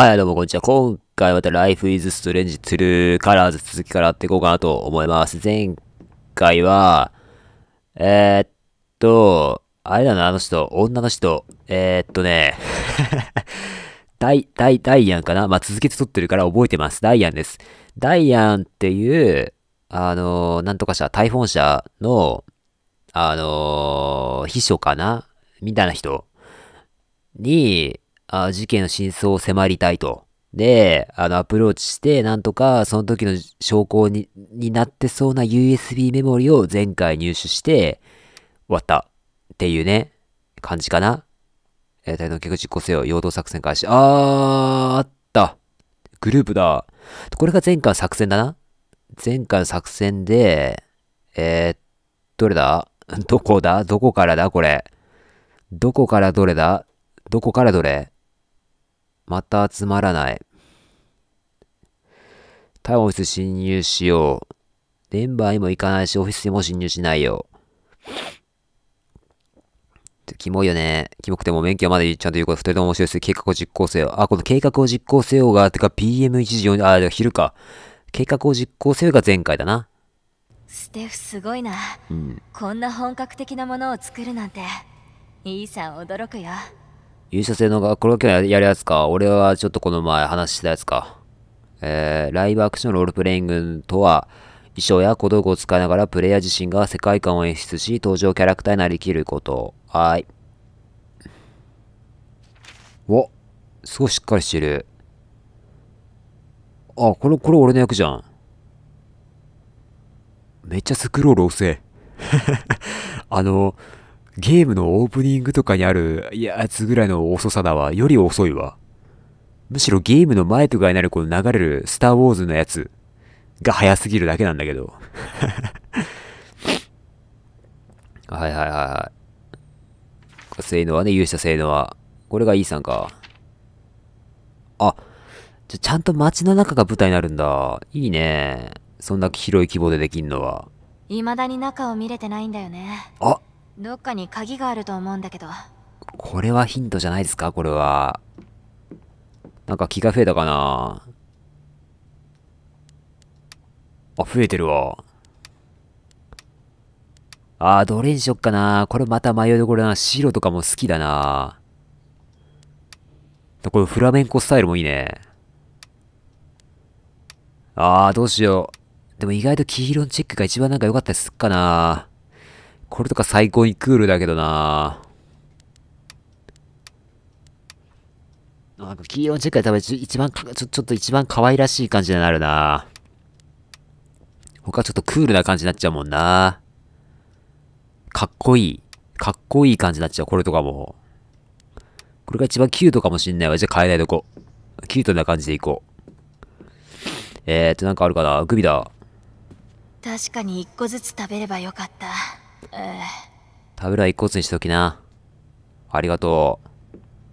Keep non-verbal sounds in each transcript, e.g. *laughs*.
はい、どうもこんにちは。今回また Life is Strange True Colors 続きからやっていこうかなと思います。前回は、えー、っと、あれだな、あの人、女の人、えー、っとね、*laughs* ダイ、ダイ、ダイアンかなまあ、続けて撮ってるから覚えてます。ダイアンです。ダイアンっていう、あのー、なんとかした。台本社の、あのー、秘書かなみたいな人に、あ事件の真相を迫りたいと。で、あの、アプローチして、なんとか、その時の証拠にになってそうな USB メモリを前回入手して、終わった。っていうね、感じかな。えー、大の結画実行せよ。陽動作戦開始。あー、あった。グループだ。これが前回の作戦だな。前回の作戦で、えー、どれだ *laughs* どこだどこからだこれ。どこからどれだどこからどれまた集まらない。タオフィス侵入しよう。デンバーにも行かないし、オフィスにも侵入しないよ。キモいよね。キモくても免許はまだちゃんと言うこと、二人とも面白いです。計画を実行せよ。あ、この計画を実行せよが、てか PM1 時4、あ、昼か。計画を実行せよが前回だな。ステフすごいな、うん、こんな本格的なものを作るなんて、イーさん驚くよ。勇者性のが、このが今やるやつか。俺はちょっとこの前話したやつか。えー、ライブアクションロールプレイングとは、衣装や小道具を使いながらプレイヤー自身が世界観を演出し、登場キャラクターになりきること。はい。お、すごいしっかりしてる。あ、これ、これ俺の役じゃん。めっちゃスクロール遅え。*laughs* あの、ゲームのオープニングとかにあるやつぐらいの遅さだわ。より遅いわ。むしろゲームの前とかになるこの流れるスターウォーズのやつが早すぎるだけなんだけど。*laughs* はいはいはいはい。性能はね、勇者性能は。これが E さんか。あ、ちゃちゃんと街の中が舞台になるんだ。いいね。そんな広い規模でできんのは。未だに中を見れてないんだよね。あ、どっかに鍵があると思うんだけど。これはヒントじゃないですかこれは。なんか気が増えたかなあ、増えてるわ。あー、どれにしよっかなこれまた迷いどころだな。白とかも好きだなこれフラメンコスタイルもいいね。ああどうしよう。でも意外と黄色のチェックが一番なんか良かったりすっかなこれとか最高にクールだけどななんか黄色のチェックで多分一番ちょ、ちょっと一番可愛らしい感じになるな他ちょっとクールな感じになっちゃうもんなかっこいい。かっこいい感じになっちゃう、これとかも。これが一番キュートかもしんないわ。じゃあ変えないとこ。キュートな感じでいこう。えーと、なんかあるかなグビだ。確かに一個ずつ食べればよかった。食べら一骨にしときな。ありがと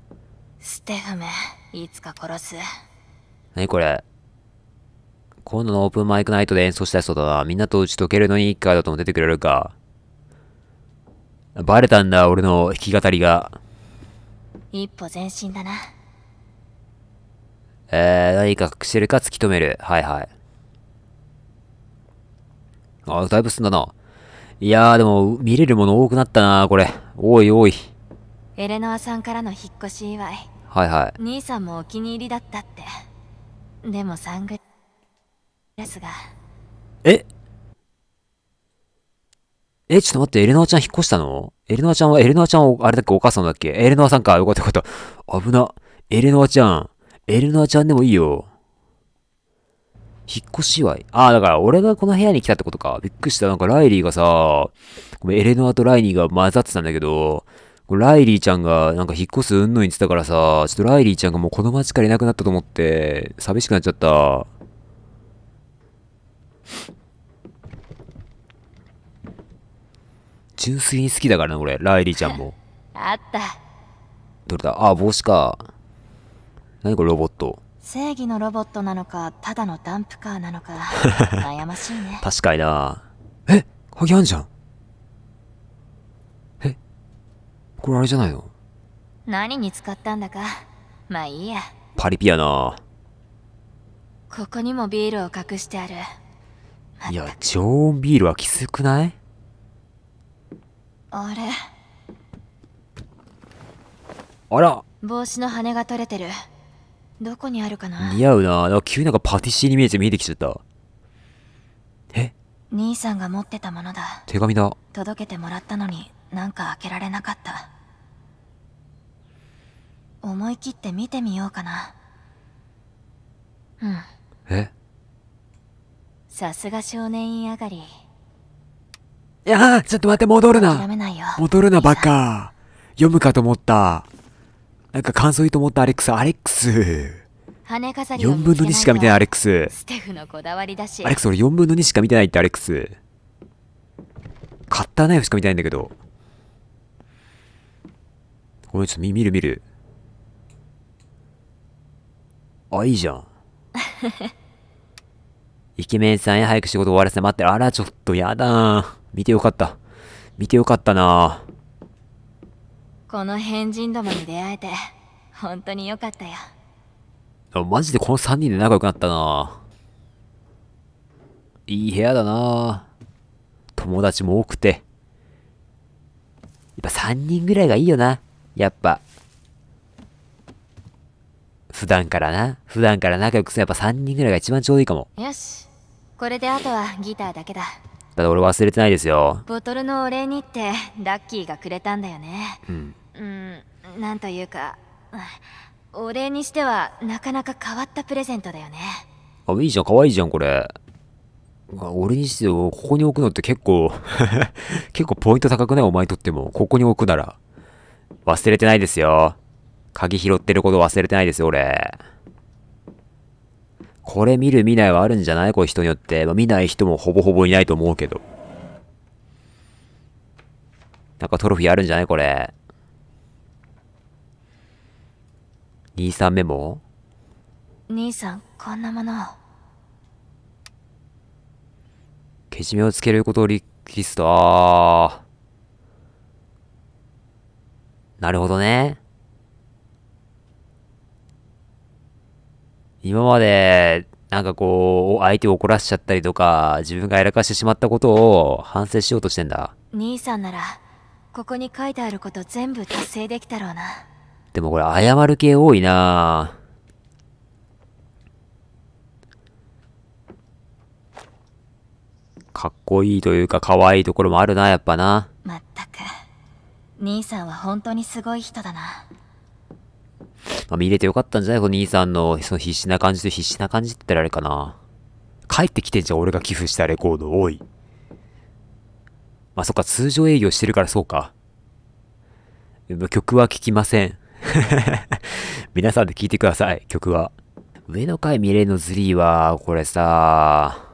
う。ステフメいつか殺す。何これ今度のオープンマイクナイトで演奏したいそうだな。みんなと打ち解けるのに一回だとも出てくれるか。バレたんだ、俺の弾き語りが。一歩前進だな。えー、何か隠してるか突き止める。はいはい。あ、だいぶ進んだな。いやーでも、見れるもの多くなったなこれ。おいおい。エレノアさんからの引っ越し祝い。はいはい。兄さんもお気に入りだったって。でもサングラスが。ええ、ちょっと待って、エレノアちゃん引っ越したのエレノアちゃんは、エレノアちゃんを、あれだっけ、お母さんだっけエレノアさんか、よかったよかった。危な。エレノアちゃん。エレノアちゃんでもいいよ。引っ越し祝い。ああ、だから俺がこの部屋に来たってことか。びっくりした。なんかライリーがさ、ごめん、エレノアとライニーが混ざってたんだけど、ライリーちゃんがなんか引っ越すうんぬん言ってたからさ、ちょっとライリーちゃんがもうこの街からいなくなったと思って、寂しくなっちゃった。純粋に好きだからな、これ。ライリーちゃんも。*laughs* あった。どれだあ、帽子か。何これロボット。正義のロボットなのかただのダンプカーなのか *laughs* 悩ましいね確かになえ鍵あんじゃんえこれあれじゃないの何に使ったんだかまあいいやパリピやなここにもビールを隠してあるいや常温ビールはきつくないあれあら帽子の羽が取れてるどこにあるかな似合うなな急になんかパティシエに見えて見えてきちゃったえ兄さんが持ってたものだ手紙だ届けてもらったのになんか開けられなかった思い切って見てみようかなうんえさすが少年院上がりいやあちょっと待って戻るな戻るなバカ読むかと思ったなんか感想いいと思ったアレックス、アレックス。羽飾り4分の2しか見てないアレックス。ステフのこだわりだし。アレックス、俺4分の2しか見てないってアレックス。カッターナイフしか見てないんだけど。ごめん、ちょっと見る見る。あ、いいじゃん。*laughs* イケメンさんへ早く仕事終わらせて待ってる。あら、ちょっとやだ見てよかった。見てよかったなこの変人どもに出会えて本当によかったよマジでこの3人で仲良くなったないい部屋だな友達も多くてやっぱ3人ぐらいがいいよなやっぱ普段からな普段から仲良くするやっぱ3人ぐらいが一番ちょうどいいかもよしこれであとはギターだけだだって俺忘れてないですよボトルのお礼にってダッキーがくれたんだよねうんうんなんというかお礼にしてはなかなか変わったプレゼントだよねあいいじゃん可愛いじゃんこれ俺にしてここに置くのって結構 *laughs* 結構ポイント高くないお前にとってもここに置くなら忘れてないですよ鍵拾ってること忘れてないですよ俺これ見る見ないはあるんじゃないこれ人によって、まあ、見ない人もほぼほぼいないと思うけどなんかトロフィーあるんじゃないこれ兄さんメモ兄さんこんなものけじめをつけることをリキストあなるほどね今までなんかこう相手を怒らしちゃったりとか自分がやらかしてしまったことを反省しようとしてんだ兄さんならここに書いてあること全部達成できたろうなでもこれ謝る系多いなかっこいいというか可愛いところもあるな、やっぱな。まったく。兄さんは本当にすごい人だな。まあ、見れてよかったんじゃないこの兄さんの、その必死な感じと必死な感じって言ったらあれかな。帰ってきてんじゃん、俺が寄付したレコード多い。まあ、そっか、通常営業してるからそうか。曲は聴きません。*laughs* 皆さんで聴いてください、曲は。上の階見れのズリーは、これさ、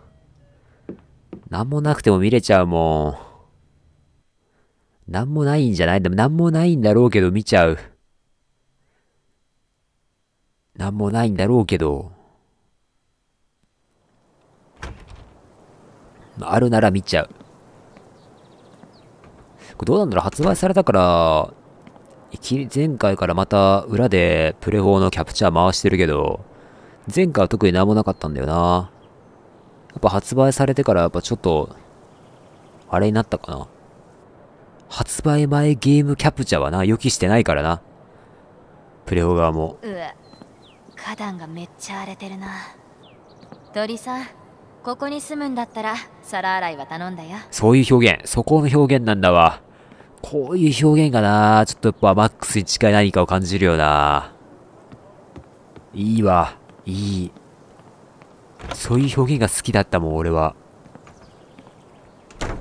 なんもなくても見れちゃうもん。なんもないんじゃないなんもないんだろうけど見ちゃう。なんもないんだろうけど。あるなら見ちゃう。これどうなんだろう発売されたから、前回からまた裏でプレ4のキャプチャー回してるけど、前回は特に何もなかったんだよな。やっぱ発売されてからやっぱちょっと、あれになったかな。発売前ゲームキャプチャーはな、予期してないからな。プレー側も。う花壇がめっちゃ荒れてるな。鳥さん、ここに住むんだったら皿洗いは頼んだよ。そういう表現、そこの表現なんだわ。こういう表現がなちょっとやっぱマックスに近い何かを感じるよないいわ。いい。そういう表現が好きだったもん、俺は。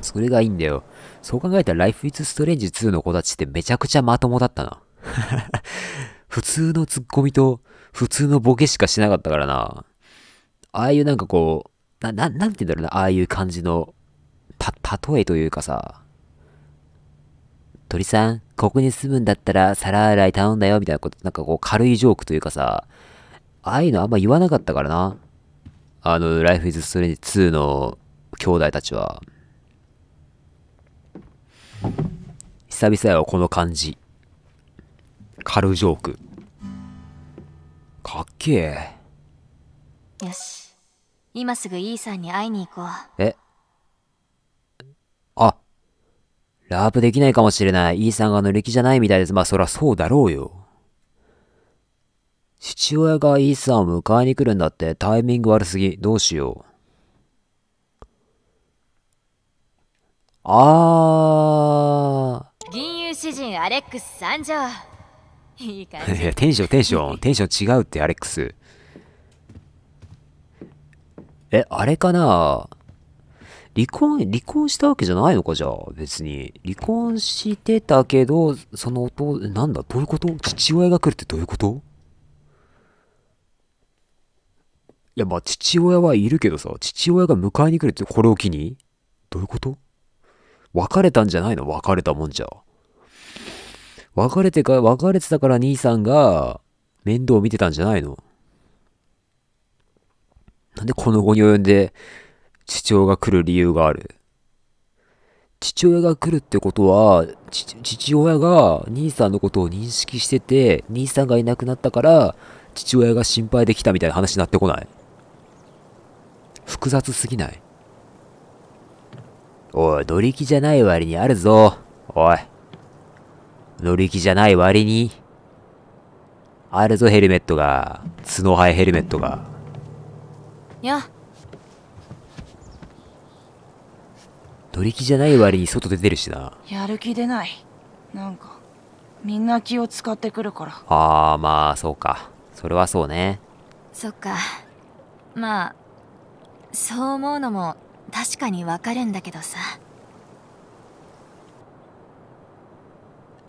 それがいいんだよ。そう考えたら Life is Strange 2の子たちってめちゃくちゃまともだったな。*laughs* 普通のツッコミと普通のボケしかしなかったからな。ああいうなんかこう、な、ななんて言うんだろうな、ああいう感じの、た、例えというかさ、鳥さん、ここに住むんだったら皿洗い頼んだよ、みたいなこと、なんかこう軽いジョークというかさ、ああいうのあんま言わなかったからな。あの、Life is Strange 2の兄弟たちは。久々よ、この感じ。軽ジョーク。かっけえ。よし。今すぐイーさんに会いに行こう。え、ラープできないかもしれない。イーさんが乗り気じゃないみたいです。まあそらそうだろうよ。父親がイーさんを迎えに来るんだってタイミング悪すぎ。どうしよう。あー。銀融詩人アレックス参上。いい感じ。いや、テンション、テンション。テンション違うって、アレックス。え、あれかな離婚、離婚したわけじゃないのかじゃあ、別に。離婚してたけど、その音、なんだ、どういうこと父親が来るってどういうこといや、まあ、父親はいるけどさ、父親が迎えに来るって、これを機にどういうこと別れたんじゃないの別れたもんじゃ。別れてか、別れてたから兄さんが、面倒を見てたんじゃないのなんでこの後に及んで、父親が来る理由がある。父親が来るってことは、父親が兄さんのことを認識してて、兄さんがいなくなったから、父親が心配できたみたいな話になってこない複雑すぎないおい、乗り気じゃない割にあるぞ。おい。乗り気じゃない割に。あるぞ、ヘルメットが。角生えヘルメットが。や、乗り気じゃない割に外出てるしなやる気出ないなんかみんな気を使ってくるからああまあそうかそれはそうねそっかまあそう思うのも確かにわかるんだけどさ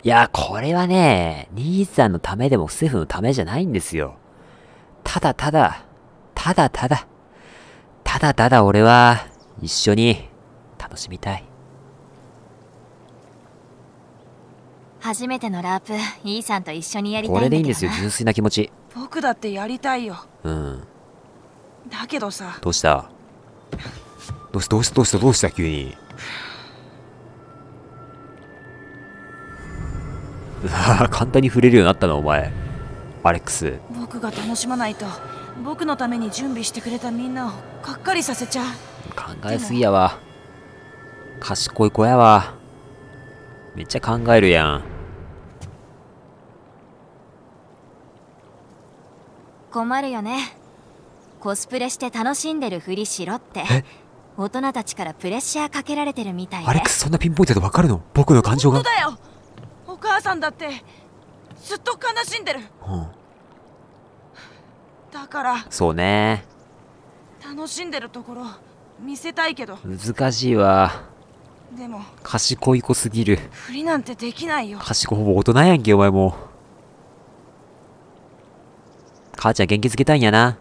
いやこれはね兄さんのためでも政府のためじゃないんですよただただただただただただ俺は一緒に楽しみたい初めてのラープイーさんと一緒にやりたいこれでいいんですよ純粋な気持ち僕だってやりたいようんだけどさどうしたどうしたどうしたどうしたどうした急に簡単に触れるようになったなお前アレックス僕が楽しまないと僕のために準備してくれたみんなをがっかりさせちゃう考えすぎやわ賢い子やわ。めっちゃ考えるやん。困るよね。コスプレして楽しんでるふりしろって。大人たちからプレッシャーかけられてるみたいアレックスそんなピンポイントでわかるの僕の感情が本当だよお母さんだってずっと悲しんでる、うん、だからそうね楽しんでるところ見せたいけど難しいわでも賢い子すぎる振りなんてできないよ賢ほぼ大人やんけお前も母ちゃん元気づけたいんやな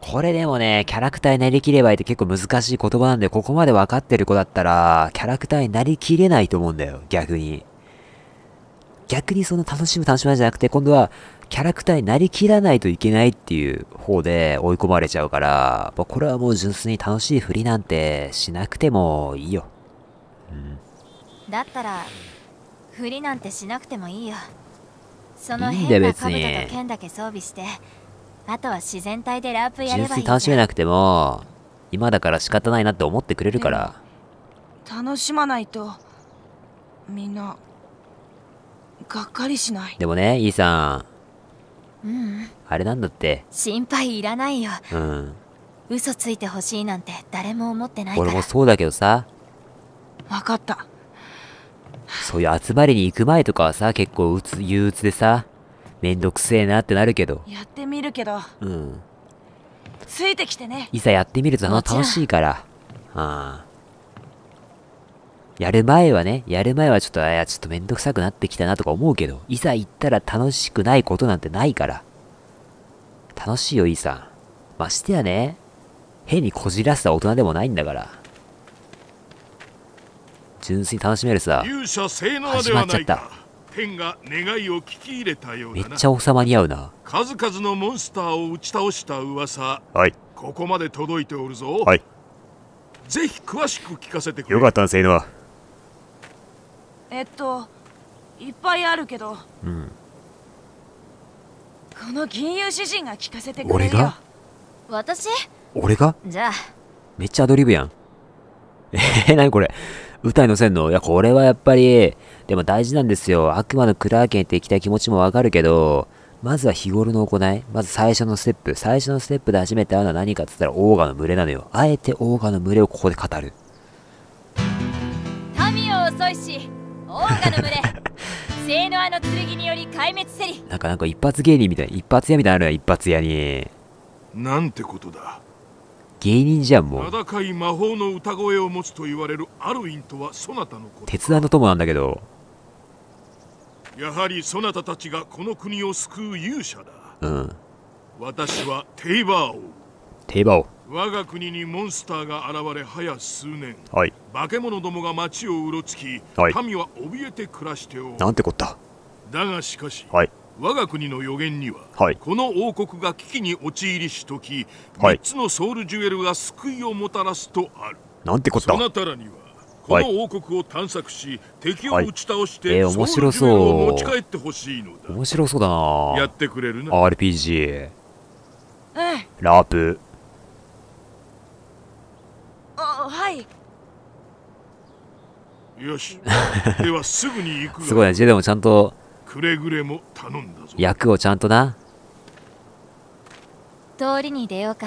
これでもね、キャラクターになりきればいいって結構難しい言葉なんで、ここまで分かってる子だったら、キャラクターになりきれないと思うんだよ、逆に。逆にその楽しむ楽しまなじゃなくて、今度は、キャラクターになりきらないといけないっていう方で追い込まれちゃうから、まあ、これはもう純粋に楽しいふりなんてしなくてもいいよ。うん、だったら、ふりなんてしなくてもいいよ。その変な兜と剣だけ装備して、あとは自然体でラープやればいい純粋楽しめなくても、今だから仕方ないなって思ってくれるから。楽しまないと、みんな、がっかりしない。でもね、イーさん。うん、あれなんだって心配いらないようん嘘ついてほしいなんて誰も思ってないから俺もそうだけどさ分かったそういう集まりに行く前とかはさ結構うつ憂鬱でさめんどくせえなってなるけどやってみるけどうんついてきてねいざやってみるとあの楽しいからああやる前はね、やる前はちょっと、あや、ちょっとめんどくさくなってきたなとか思うけど、いざ行ったら楽しくないことなんてないから。楽しいよ、いいさん。ましてやね、変にこじらせた大人でもないんだから。純粋に楽しめるさ。始まっちゃった。天が願いを聞き入れたようめっちゃ王様に合うな。数々のモンスターを打ち倒した噂。はい。ここまで届いておるぞ。はい。ぜひ詳しく聞かせてくれ。よかったな、セイノえっといっぱいあるけど、うん、この金融詩人が聞かせてくれるよ俺が私俺がじゃあめっちゃアドリブやん *laughs* えー、何これ歌い乗せんのいやこれはやっぱりでも大事なんですよ悪魔のクラーケンって行きたい気持ちもわかるけどまずは日頃の行い。まず最初のステップ。最初のステップで初めて会うのは何かって言ったら、オーガの群れなのよ。あえてオーガの群れをここで語る。ガの群れ性のあの剣により壊滅せりなんかなんか一発芸人みたい一発屋みたいなのあるや一発屋になんてことだ芸人じゃんもう戦い魔法の歌声を持つと言われるアルインとはそなたのこと鉄腕の友なんだけどやはりそなたたちがこの国を救う勇者だうん私はテイバー王テイバー王我が国にモンスターが現れ早数年、はい、化け物どもが町をうろつき、はい、民は怯えて暮らしておなんてこっただがしかし、はい、我が国の予言には、はい、この王国が危機に陥りしとき、はい、3つのソウルジュエルが救いをもたらすとあるなんてこったそなたらにはこの王国を探索し、敵を打ち倒して、はいえー、面白そう持ち帰ってほしいのだ面白そうだなやってくれるな RPG ラープはいよしではすぐに行くすごいねジェでもちゃんとくれぐれも頼んだぞ役をちゃんとな通りに出ようか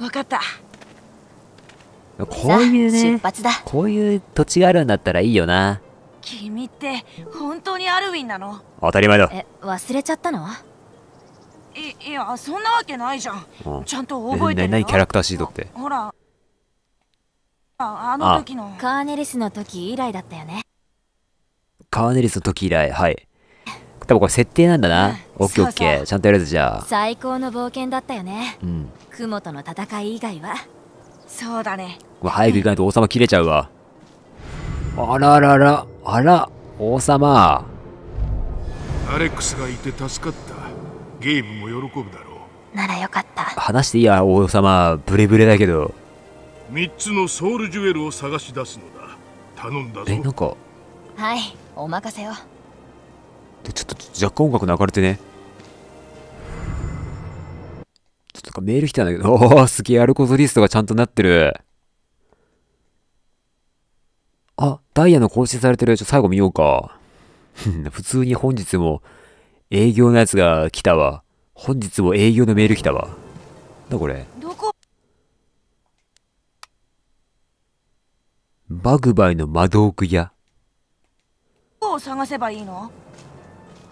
わかったこういうねこういう土地があるんだったらいいよな君って本当にアルウィンなの当たり前だえ忘れちゃったのいいやそんなわけないじゃん、うん、ちゃんと覚えてるよ何キャラクターシートってほらあの時のカーネリスの時以来だったよねカーネリスの時以来はい多分これ設定なんだな、オッケーオッケーちゃんとやるぞじゃあ最高の冒険だったよねうん雲との戦い以外はそうだね早く行かないと王様切れちゃうわ、あらららあら王様アレックスがいて助かったゲームも喜ぶだろうならよかった話していいや王様ブレブレだけど3つのソウルジュエルを探し出すのだ頼んだえなんかはいお任せよでちょっと若干音楽流れてねちょっとかメール来たんだけど *laughs* おおすげえアルコーリストがちゃんとなってるあダイヤの更新されてるちょっと最後見ようか *laughs* 普通に本日も営業のやつが来たわ本日も営業のメール来たわだこれどこバグバイの魔道具屋探せばいいの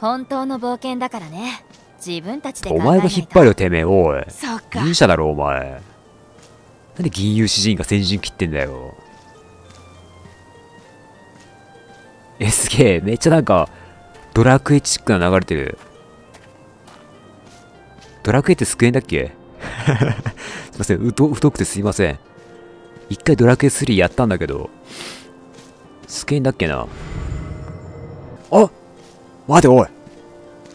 本当の冒険だからね自分たちでお前が引っ張るよてめえおい勇者だろお前なんで銀融詩人が先陣切ってんだよえすげえめっちゃなんかドラクエチックな流れてるドラクエって救えんだっけ *laughs* すいませんと太くてすいません一回ドラクエ3やったんだけど、スケインだっけな。あ待て、おい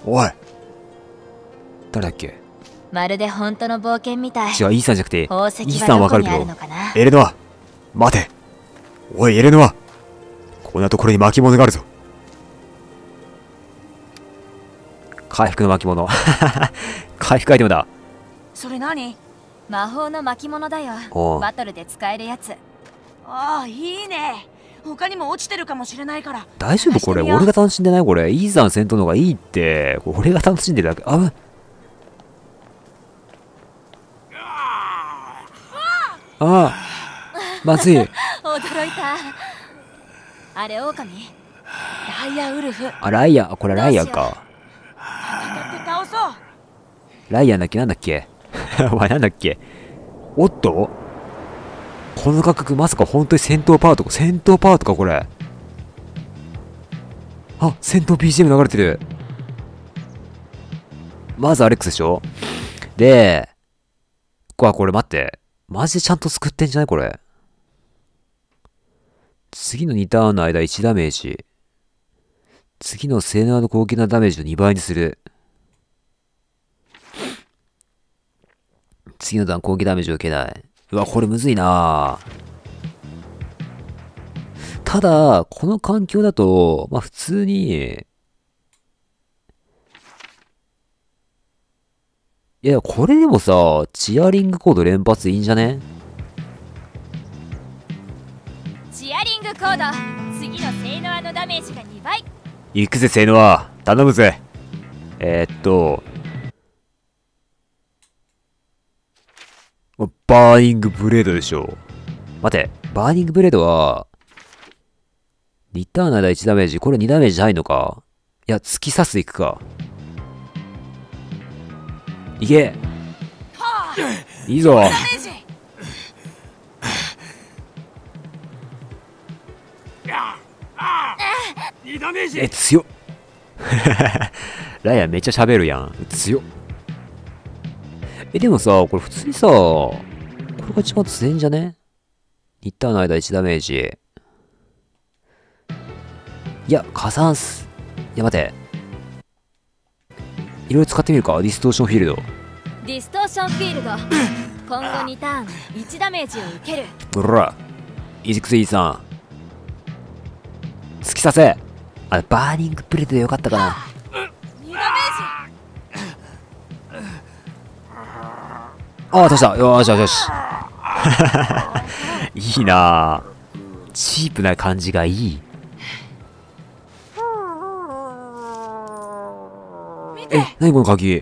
おい誰だっけまるで本当の冒険みたい。違う、イーサンじゃなくて、イーサンわかるけど。エレノア待ておい、エレノアこんなところに巻物があるぞ回復の巻物 *laughs* 回復アイテムだそれ何魔法の巻物だよバトルで使えるやつああいいね他にも落ちてるかもしれないから大丈夫これ俺が楽しんでないこれイーザン戦闘の方がいいって俺が楽しんでるだけあぶああまずい *laughs* 驚いたあれ狼ライアウルフあライアこれライアか戦って倒そうライアンだっけなんだっけ *laughs* お前なんだっけおっとこの画角、まさか本当に戦闘パートか戦闘パートかこれあ戦闘 BGM 流れてるまずアレックスでしょでこわこれ待ってマジでちゃんと救ってんじゃないこれ次の2ターンの間1ダメージ次の性能の高級なダメージを2倍にする次の段攻撃ダメージを受けない。うわ、これむずいなただ、この環境だと、まあ普通に、いや、これでもさ、チアリングコード連発いいんじゃねチアリングコード次のセイノアのダメージが2倍いくぜセイノア頼むぜえー、っとバーニングブレードでしょ待て、バーニングブレードは、リターナーだ1ダメージ。これ2ダメージないのかいや、突き刺す行くか。いけいいぞえ、強っ *laughs* ライアンめっちゃ喋るやん。強っ。え、でもさ、これ普通にさ、これが一番強いんじゃねニターの間1ダメージ。いや、加算す。いや、待て。いろいろ使ってみるか、ディストーションフィールド。ディストーションフィールド。*laughs* 今後2ターン、1ダメージを受ける。ほら、イジクスイーさん。突き刺せ。あれ、バーニングプレートでよかったかな。ああ、倒した。よしよしよし。*laughs* いいなチープな感じがいい。え、なにこの鍵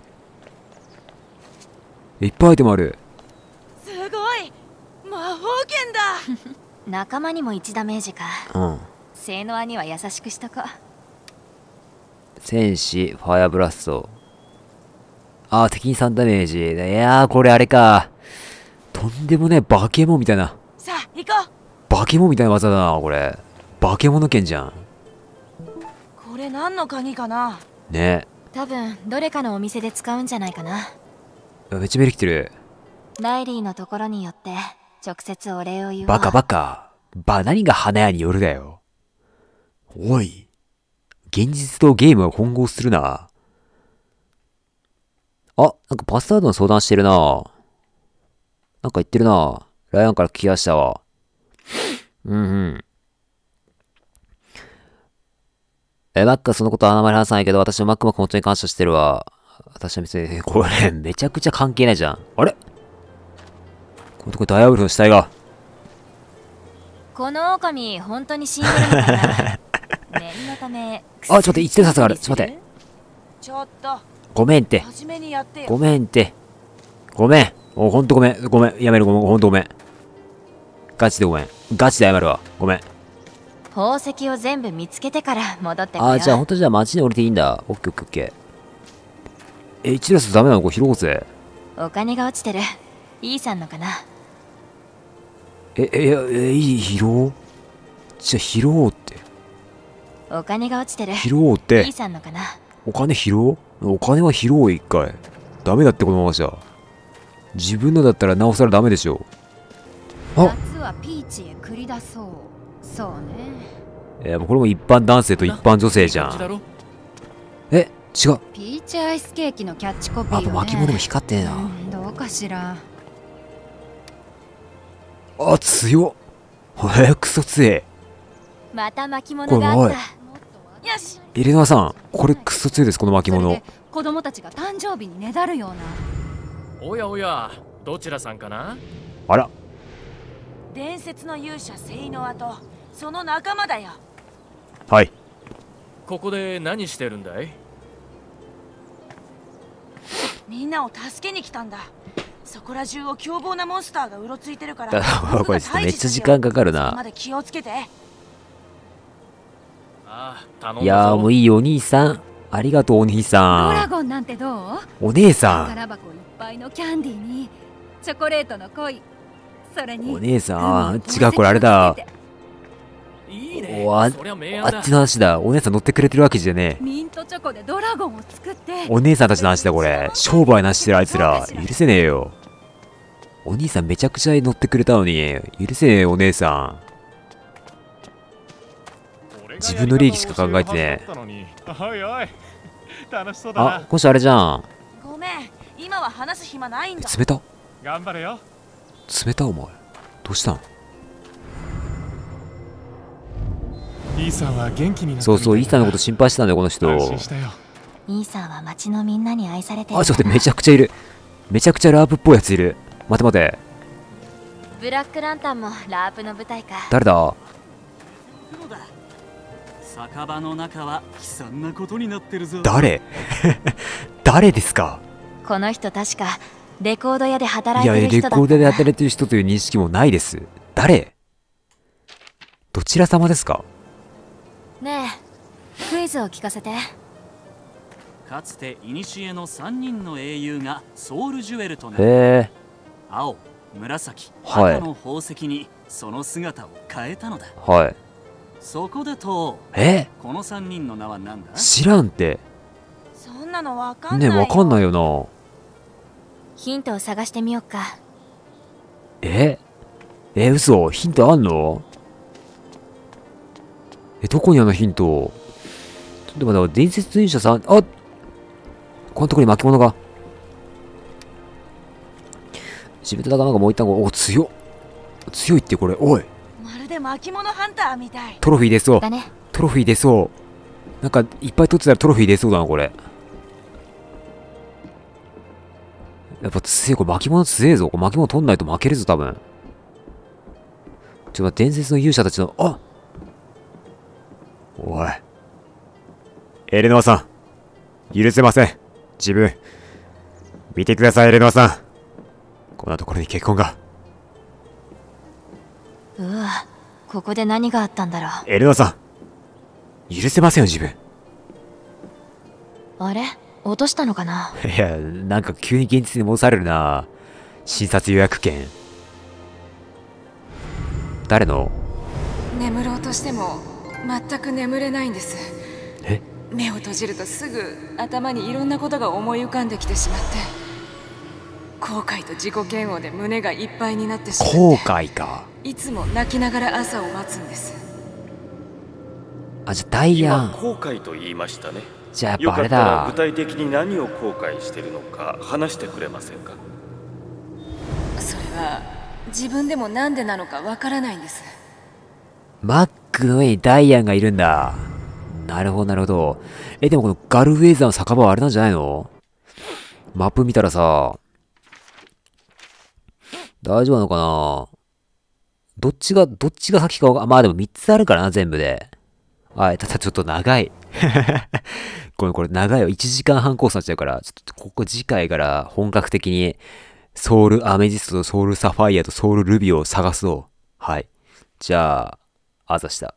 いっぱいアイテムある。すごい魔法剣だ *laughs* 仲間にも一ダメージか。うん。性能には優しくしとこ戦士、ファイアブラスト。ああ、敵に3ダメージ。いやー、これあれか。とんでもねえ化け物みたいな。さあ、行こう化け物みたいな技だな、これ。化け物剣じゃん。これ何の鍵かなね多分、どれかのお店で使うんじゃないかな。めっちゃ見てきてる。ライリーのところによって、直接お礼を言う。バカバカ。バば、何が花屋によるだよ。おい。現実とゲームは混合するな。あ、なんかパスワードの相談してるな。なんか言ってるなライオンから聞き出したわ。うんうん。え、マックはそのことはあんまり話さないけど、私はマックも本当に感謝してるわ。私は別に、これ、めちゃくちゃ関係ないじゃん。あれこのとこダイアブルの死体が。この狼、本当に死んでるのかな *laughs* 念のため、あ、ちょっと待って、一点差がある。ちょっと待って。ちょっと。ごめんって。ごめんって。ごめん。おほんとごめん。ごめん。やめる。ごめん。ほんとごめん。ガチでごめん。ガチで謝るわ。ごめん。宝石を全部見つけてから戻ってよあ、じゃあほんとじゃあ街に降りていいんだ。オッケーオッケーオッケー。え、一列ダメなのこれ拾おうぜ。お金が落ちてる。イ、e、ーさんのかな。え、え、え、いい、拾おうじゃあ拾おうって。お金が落ちてる。拾おうって。イ、e、ーさんのかな。お金拾おうお金は拾おう一回。ダメだってこのままじゃ。自分のだったらなおさらダメでしょうあ夏はピーチへ繰り出そうそうねいやこれも一般男性と一般女性じゃんえ違うピーチアイスケーキのキャッチコピー、ね、あ巻物も光ってえな、うん、どうかしらあ強っえクソつえまた巻物があったよしエレナさんこれクソ強いですこの巻物子供たちが誕生日にねだるようなおやおやどちらさんかなあら伝説の勇者セイノアとその仲間だよはいここで何してるんだいみんなを助けに来たんだそこら中を凶暴なモンスターがうろついてるからこれめっちゃ時間かかるなまで気をつけてあいやもういいお兄さんありがとうお兄さんドラゴンなんてどうお姉さん輩のキャンディーにチョコレートの恋それにお姉さん違うこれあれだいいねあっちの話だお姉さん乗ってくれてるわけじゃねえミントチョコでドラゴンを作ってお姉さんたちの話だこれ商売なしてるあいつら許せねえよお兄さんめちゃくちゃ乗ってくれたのに許せねえお姉さん自分の利益しか考えてねあこしあれじゃんごめん今は話す暇ないんだ冷た頑張れよ冷たお前どうしたんイーサンは元気になそうそうイーサンのこと心配してたんだよこの人イーサンは町のみんなに愛されてるあちょっとめちゃくちゃいるめちゃくちゃラープっぽいやついる待て待てブラックランタンもラープの舞台か誰だ酒場の中は悲惨なことになってるぞ誰 *laughs* 誰ですかこの人確かレコード屋で働いてる人だいやレコード屋で働いてる人という認識もないです誰どちら様ですかねえクイズを聞かせてかつて古の3人の英雄がソウルジュエルとなっ青紫赤の宝石にその姿を変えたのだはいそこでとえこの3人の名は何だ知らんってそんなのわかんないねわかんないよなヒントを探してみようかええ嘘ヒントあんのえどこにあのヒントちょっと待って伝説勇者さんあこのところに巻物がシベトダがもう一旦お強強いってこれおいまるで巻物ハンターみたいトロフィー出そう、ね、トロフィー出そうなんかいっぱい取ってたらトロフィー出そうだなこれやっぱ強い、これ巻物強えぞ。巻物取んないと負けるぞ、多分。ちょっと伝説の勇者たちの、あおい。エレノアさん。許せません。自分。見てください、エレノアさん。こんなところに結婚が。うわ、ここで何があったんだろう。エレノアさん。許せませんよ、自分。あれ落としたのかないや、なんか急に現実に戻されるな診察予約券。誰の眠ろうとしても全く眠れないんですえ目を閉じるとすぐ頭にいろんなことが思い浮かんできてしまって後悔と自己嫌悪で胸がいっぱいになってしまって後悔かいつも泣きながら朝を待つんですあじゃあダイヤン後悔と言いましたねじゃあバレだ具体的に何を後悔してるのか話してくれませんかそれは自分でもなんでなのかわからないんですマックの上にダイアンがいるんだなるほどなるほどえでもこのガルウェイザーの酒場はあれなんじゃないのマップ見たらさ大丈夫なのかなどっちが、どっちが先かかまあでも3つあるからな、全部で。はい、ただちょっと長い。こ *laughs* れ、これ長いよ。1時間半コースになっちゃうから、ちょっとここ次回から本格的にソウルアメジストとソウルサファイアとソウルルビーを探そう。はい。じゃあ、あざした。